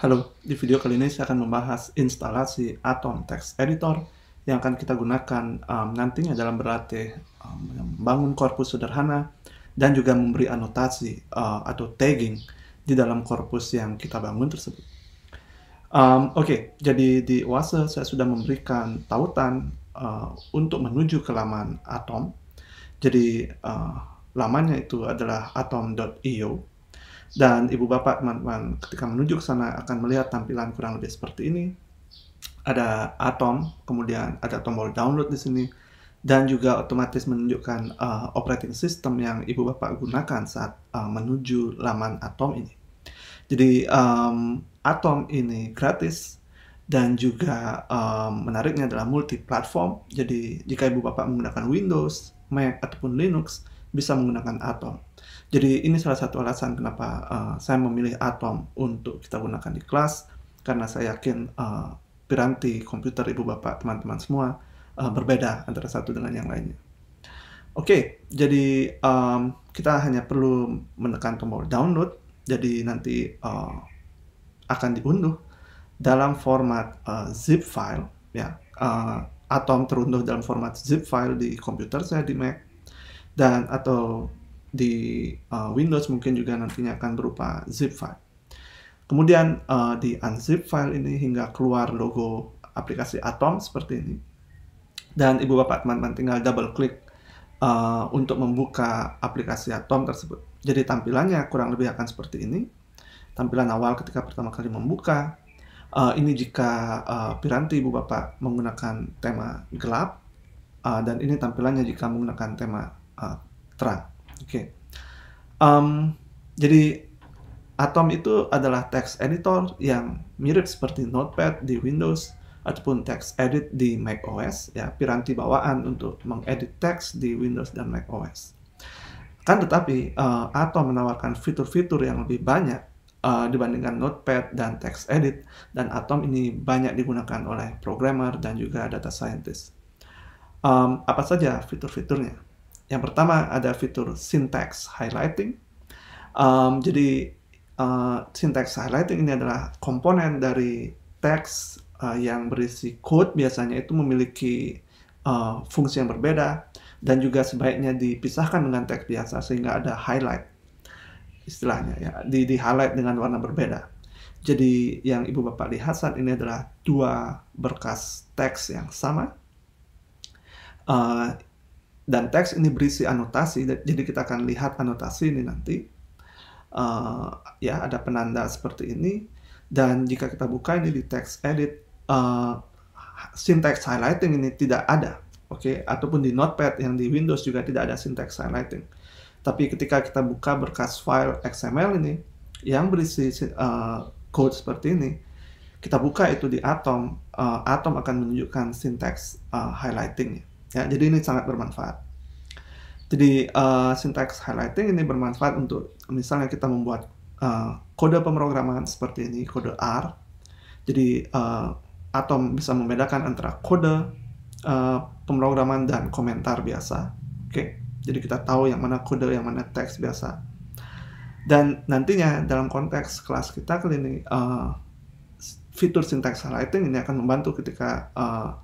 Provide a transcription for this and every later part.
Halo, di video kali ini saya akan membahas instalasi Atom Text Editor yang akan kita gunakan um, nantinya dalam berlatih um, membangun korpus sederhana dan juga memberi anotasi uh, atau tagging di dalam korpus yang kita bangun tersebut. Um, Oke, okay, jadi di Oase saya sudah memberikan tautan uh, untuk menuju ke laman Atom. Jadi uh, lamannya itu adalah atom.io dan ibu bapak teman-teman ketika menuju ke sana akan melihat tampilan kurang lebih seperti ini. Ada atom, kemudian ada tombol download di sini, dan juga otomatis menunjukkan uh, operating system yang ibu bapak gunakan saat uh, menuju laman atom ini. Jadi um, atom ini gratis dan juga um, menariknya adalah multi platform. Jadi jika ibu bapak menggunakan Windows, Mac ataupun Linux bisa menggunakan Atom. Jadi ini salah satu alasan kenapa uh, saya memilih Atom untuk kita gunakan di kelas karena saya yakin uh, piranti komputer ibu bapak teman-teman semua uh, berbeda antara satu dengan yang lainnya. Oke, okay, jadi um, kita hanya perlu menekan tombol download, jadi nanti uh, akan diunduh dalam format uh, zip file, ya. Uh, Atom terunduh dalam format zip file di komputer saya di Mac dan atau di uh, Windows mungkin juga nantinya akan berupa zip file. Kemudian uh, di unzip file ini hingga keluar logo aplikasi Atom seperti ini. Dan ibu bapak teman-teman tinggal double klik uh, untuk membuka aplikasi Atom tersebut. Jadi tampilannya kurang lebih akan seperti ini. Tampilan awal ketika pertama kali membuka. Uh, ini jika uh, piranti ibu bapak menggunakan tema gelap. Uh, dan ini tampilannya jika menggunakan tema uh, terang. Oke. Okay. Um, jadi Atom itu adalah text editor yang mirip seperti Notepad di Windows ataupun text edit di Mac OS ya piranti bawaan untuk mengedit teks di Windows dan Mac OS. Kan tetapi uh, Atom menawarkan fitur-fitur yang lebih banyak uh, dibandingkan Notepad dan text edit dan Atom ini banyak digunakan oleh programmer dan juga data scientist. Um, apa saja fitur-fiturnya? Yang pertama ada fitur syntax highlighting. Um, jadi uh, syntax highlighting ini adalah komponen dari teks uh, yang berisi code biasanya itu memiliki uh, fungsi yang berbeda dan juga sebaiknya dipisahkan dengan teks biasa sehingga ada highlight istilahnya ya di, di highlight dengan warna berbeda. Jadi yang ibu bapak lihat saat ini adalah dua berkas teks yang sama. Uh, dan teks ini berisi anotasi jadi kita akan lihat anotasi ini nanti uh, ya ada penanda seperti ini dan jika kita buka ini di text edit uh, syntax highlighting ini tidak ada oke okay? ataupun di notepad yang di Windows juga tidak ada syntax highlighting tapi ketika kita buka berkas file XML ini yang berisi uh, code seperti ini kita buka itu di Atom uh, Atom akan menunjukkan syntax uh, highlighting Ya, jadi ini sangat bermanfaat. Jadi uh, sintaks highlighting ini bermanfaat untuk misalnya kita membuat uh, kode pemrograman seperti ini, kode R. Jadi uh, eh, Atom bisa membedakan antara kode uh, pemrograman dan komentar biasa. Oke, okay? jadi kita tahu yang mana kode, yang mana teks biasa. Dan nantinya dalam konteks kelas kita kali ini uh, fitur syntax highlighting ini akan membantu ketika uh,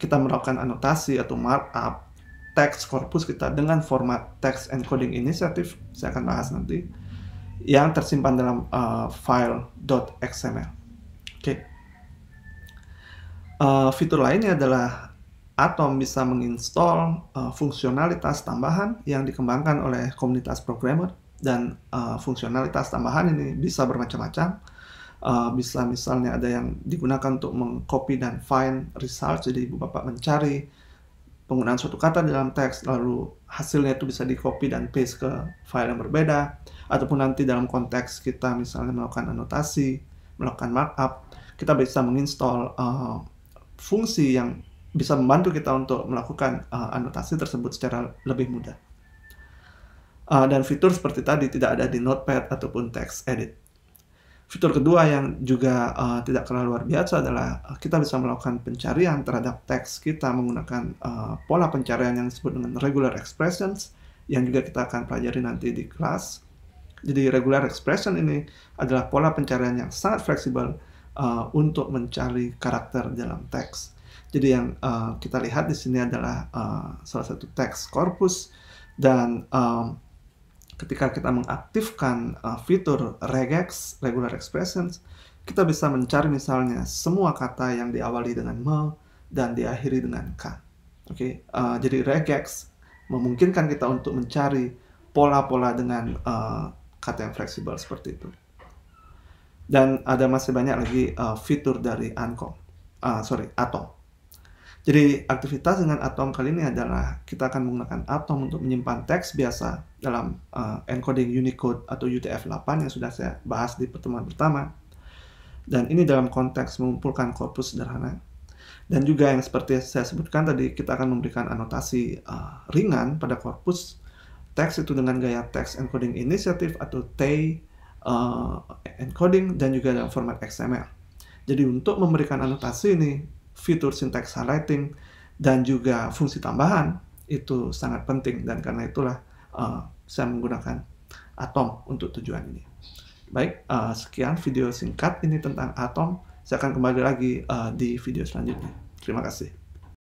kita melakukan anotasi atau markup teks korpus kita dengan format text encoding inisiatif, saya akan bahas nanti, yang tersimpan dalam uh, file .xml. Oke. Okay. Uh, eh, fitur lainnya adalah Atom bisa menginstall uh, eh, fungsionalitas tambahan yang dikembangkan oleh komunitas programmer dan uh, fungsionalitas tambahan ini bisa bermacam-macam Uh, eh, bisa misalnya ada yang digunakan untuk mengcopy dan find result, jadi ibu bapak mencari penggunaan suatu kata dalam teks, lalu hasilnya itu bisa dicopy dan paste ke file yang berbeda, ataupun nanti dalam konteks kita misalnya melakukan anotasi, melakukan markup, kita bisa menginstall uh, eh, fungsi yang bisa membantu kita untuk melakukan uh, anotasi tersebut secara lebih mudah. Uh, dan fitur seperti tadi tidak ada di Notepad ataupun text edit. Fitur kedua yang juga uh, tidak kalah luar biasa adalah uh, kita bisa melakukan pencarian terhadap teks kita menggunakan uh, pola pencarian yang disebut dengan regular expressions yang juga kita akan pelajari nanti di kelas. Jadi regular expression ini adalah pola pencarian yang sangat fleksibel uh, untuk mencari karakter dalam teks. Jadi yang uh, kita lihat di sini adalah uh, salah satu teks korpus dan um, ketika kita mengaktifkan uh, fitur regex, regular expressions, kita bisa mencari misalnya semua kata yang diawali dengan me dan diakhiri dengan k. Oke, okay? uh, jadi regex memungkinkan kita untuk mencari pola-pola dengan uh, kata yang fleksibel seperti itu. Dan ada masih banyak lagi uh, fitur dari Ankom, uh, sorry, Atom. Jadi aktivitas dengan atom kali ini adalah kita akan menggunakan atom untuk menyimpan teks biasa dalam uh, encoding Unicode atau UTF-8 yang sudah saya bahas di pertemuan pertama. Dan ini dalam konteks mengumpulkan korpus sederhana. Dan juga yang seperti saya sebutkan tadi, kita akan memberikan anotasi uh, ringan pada korpus teks itu dengan gaya teks encoding initiative atau TEI uh, encoding dan juga dalam format XML. Jadi untuk memberikan anotasi ini, fitur syntax highlighting, dan juga fungsi tambahan itu sangat penting dan karena itulah uh, saya menggunakan Atom untuk tujuan ini. Baik, uh, sekian video singkat ini tentang Atom. Saya akan kembali lagi uh, di video selanjutnya. Terima kasih.